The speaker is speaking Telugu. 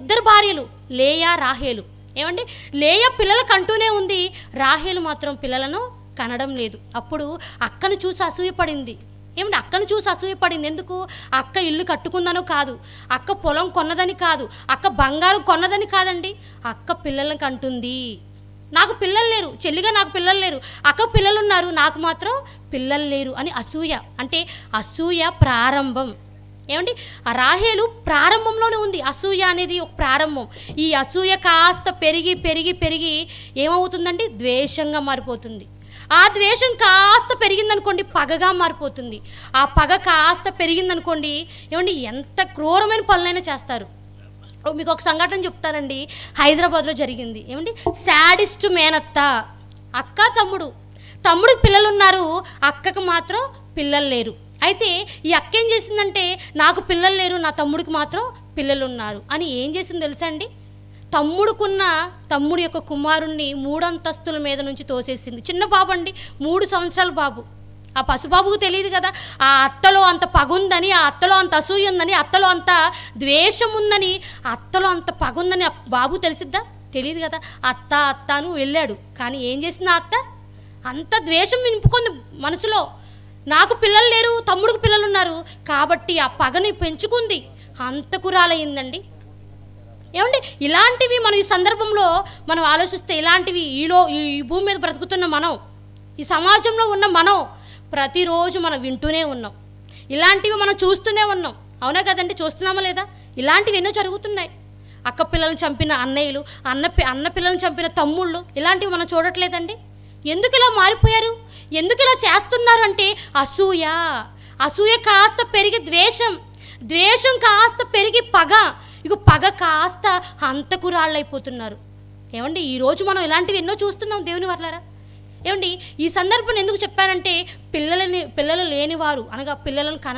ఇద్దరు భార్యలు లేయా రాహేలు ఏమండి లేయ పిల్లల కంటూనే ఉంది రాహేలు మాత్రం పిల్లలను కనడం లేదు అప్పుడు అక్కను చూసి అసూయపడింది ఏమండి అక్కను చూసి అసూయపడింది ఎందుకు అక్క ఇల్లు కట్టుకుందనో కాదు అక్క పొలం కొన్నదని కాదు అక్క బంగారం కొన్నదని కాదండి అక్క పిల్లలకు అంటుంది నాకు పిల్లలు లేరు చెల్లిగా నాకు పిల్లలు లేరు అక్క పిల్లలు ఉన్నారు నాకు మాత్రం పిల్లలు లేరు అని అసూయ అంటే అసూయ ప్రారంభం ఏమండి ఆ రాహేలు ప్రారంభంలోనే ఉంది అసూయ అనేది ఒక ప్రారంభం ఈ అసూయ కాస్త పెరిగి పెరిగి పెరిగి ఏమవుతుందండి ద్వేషంగా మారిపోతుంది ఆ ద్వేషం కాస్త పెరిగిందనుకోండి పగగా మారిపోతుంది ఆ పగ కాస్త పెరిగిందనుకోండి ఏమండి ఎంత క్రూరమైన పనులైనా చేస్తారు మీకు ఒక సంఘటన చెప్తానండి హైదరాబాద్లో జరిగింది ఏమండి శాడిస్ట్ మేనత్త అక్క తమ్ముడు తమ్ముడికి పిల్లలు ఉన్నారు అక్కకు మాత్రం పిల్లలు లేరు అయితే ఈ అక్క ఏం చేసిందంటే నాకు పిల్లలు లేరు నా తమ్ముడికి మాత్రం పిల్లలు ఉన్నారు అని ఏం చేసింది తెలుసా అండి తమ్ముడుకున్న తమ్ముడు యొక్క కుమారుణ్ణి మూడంతస్తుల మీద నుంచి తోసేసింది చిన్న బాబు అండి మూడు సంవత్సరాల బాబు ఆ పసిబాబుకు తెలియదు కదా ఆ అత్తలో అంత పగుందని ఆ అత్తలో అంత అసూయ ఉందని అత్తలో అంత ద్వేషం ఉందని అత్తలో అంత పగుందని ఆ బాబు తెలిసిద్దా తెలియదు కదా అత్త అత్తను వెళ్ళాడు కానీ ఏం చేసింది అత్త అంత ద్వేషం నింపుకుంది మనసులో నాకు పిల్లలు లేరు తమ్ముడికి పిల్లలు ఉన్నారు కాబట్టి ఆ పగని పెంచుకుంది కురాలయ్యిందండి ఏమండి ఇలాంటివి మనం ఈ సందర్భంలో మనం ఆలోచిస్తే ఇలాంటివి ఈలో ఈ భూమి మీద బ్రతుకుతున్న మనం ఈ సమాజంలో ఉన్న మనం ప్రతిరోజు మనం వింటూనే ఉన్నాం ఇలాంటివి మనం చూస్తూనే ఉన్నాం అవునా కదండి చూస్తున్నామా లేదా ఇలాంటివి ఎన్నో జరుగుతున్నాయి అక్క పిల్లలను చంపిన అన్నయ్యలు అన్న అన్న పిల్లల్ని చంపిన తమ్ముళ్ళు ఇలాంటివి మనం చూడట్లేదండి ఎందుకులా మారిపోయారు ఎందుకు ఇలా చేస్తున్నారు అంటే అసూయ అసూయ కాస్త పెరిగి ద్వేషం ద్వేషం కాస్త పెరిగి పగ ఇక పగ కాస్త హంతకురాళ్ళైపోతున్నారు ఏమండి ఈరోజు మనం ఇలాంటివి ఎన్నో చూస్తున్నాం దేవుని వర్లారా ఏమండి ఈ సందర్భం ఎందుకు చెప్పారంటే పిల్లలని పిల్లలు లేనివారు అనగా పిల్లలను కన